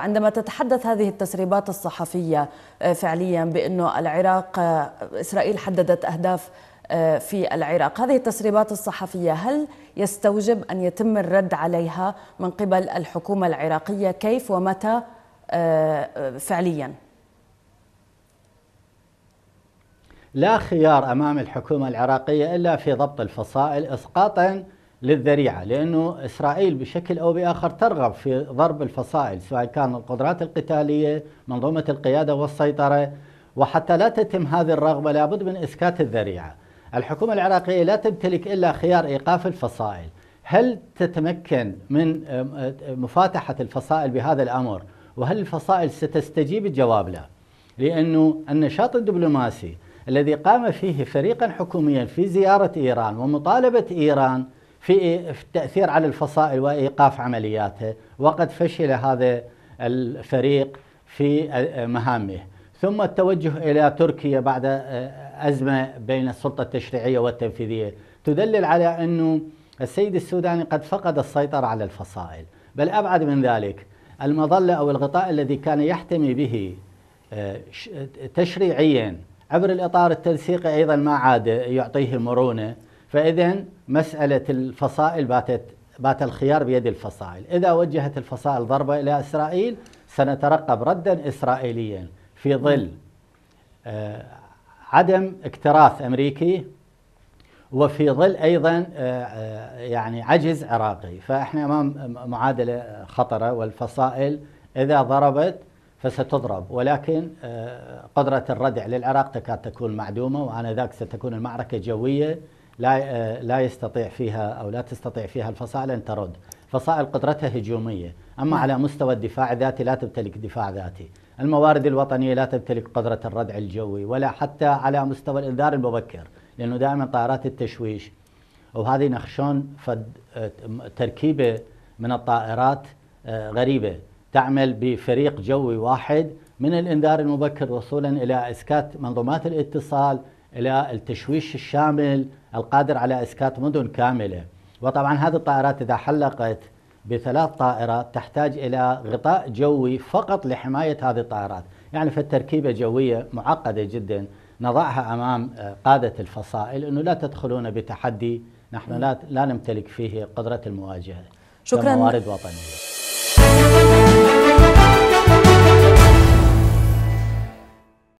عندما تتحدث هذه التسريبات الصحفية آه، فعليا بأنه العراق آه، إسرائيل حددت أهداف آه، في العراق هذه التسريبات الصحفية هل يستوجب أن يتم الرد عليها من قبل الحكومة العراقية كيف ومتى فعليا لا خيار أمام الحكومة العراقية إلا في ضبط الفصائل إسقاطا للذريعه لانه اسرائيل بشكل او باخر ترغب في ضرب الفصائل سواء كان القدرات القتاليه، منظومه القياده والسيطره وحتى لا تتم هذه الرغبه لابد من اسكات الذريعه. الحكومه العراقيه لا تمتلك الا خيار ايقاف الفصائل. هل تتمكن من مفاتحه الفصائل بهذا الامر؟ وهل الفصائل ستستجيب؟ الجواب لا. لانه النشاط الدبلوماسي الذي قام فيه فريقا حكوميا في زياره ايران ومطالبه ايران في التأثير على الفصائل وإيقاف عملياتها وقد فشل هذا الفريق في مهامه ثم التوجه إلى تركيا بعد أزمة بين السلطة التشريعية والتنفيذية تدلل على أنه السيد السوداني قد فقد السيطرة على الفصائل بل أبعد من ذلك المظلة أو الغطاء الذي كان يحتمي به آه، تشريعيا عبر الإطار التنسيقي أيضا ما عاد يعطيه مرونة فإذا مسألة الفصائل باتت بات الخيار بيد الفصائل إذا وجهت الفصائل ضربة إلى إسرائيل سنترقب ردا إسرائيليا في ظل آه، عدم اكتراث أمريكي وفي ظل أيضا آه، آه، يعني عجز عراقي فإحنا أمام معادلة خطرة والفصائل إذا ضربت فستضرب ولكن قدرة الردع للعراق تكاد تكون معدومة وآنذاك ستكون المعركة جوية لا آه، لا يستطيع فيها او لا تستطيع فيها الفصائل ان ترد، فصائل قدرتها هجوميه، اما على مستوى الدفاع الذاتي لا تمتلك دفاع ذاتي، الموارد الوطنيه لا تمتلك قدره الردع الجوي ولا حتى على مستوى الانذار المبكر، لانه دائما طائرات التشويش وهذه نخشون فد آه، تركيبه من الطائرات آه، غريبه تعمل بفريق جوي واحد من الانذار المبكر وصولا الى اسكات منظومات الاتصال الى التشويش الشامل القادر على اسكات مدن كامله وطبعا هذه الطائرات اذا حلقت بثلاث طائرات تحتاج الى غطاء جوي فقط لحمايه هذه الطائرات يعني في التركيبه جويه معقده جدا نضعها امام آه، قاده الفصائل انه لا تدخلون بتحدي نحن لا لا نمتلك فيه قدره المواجهه شكرا موارد وطنيه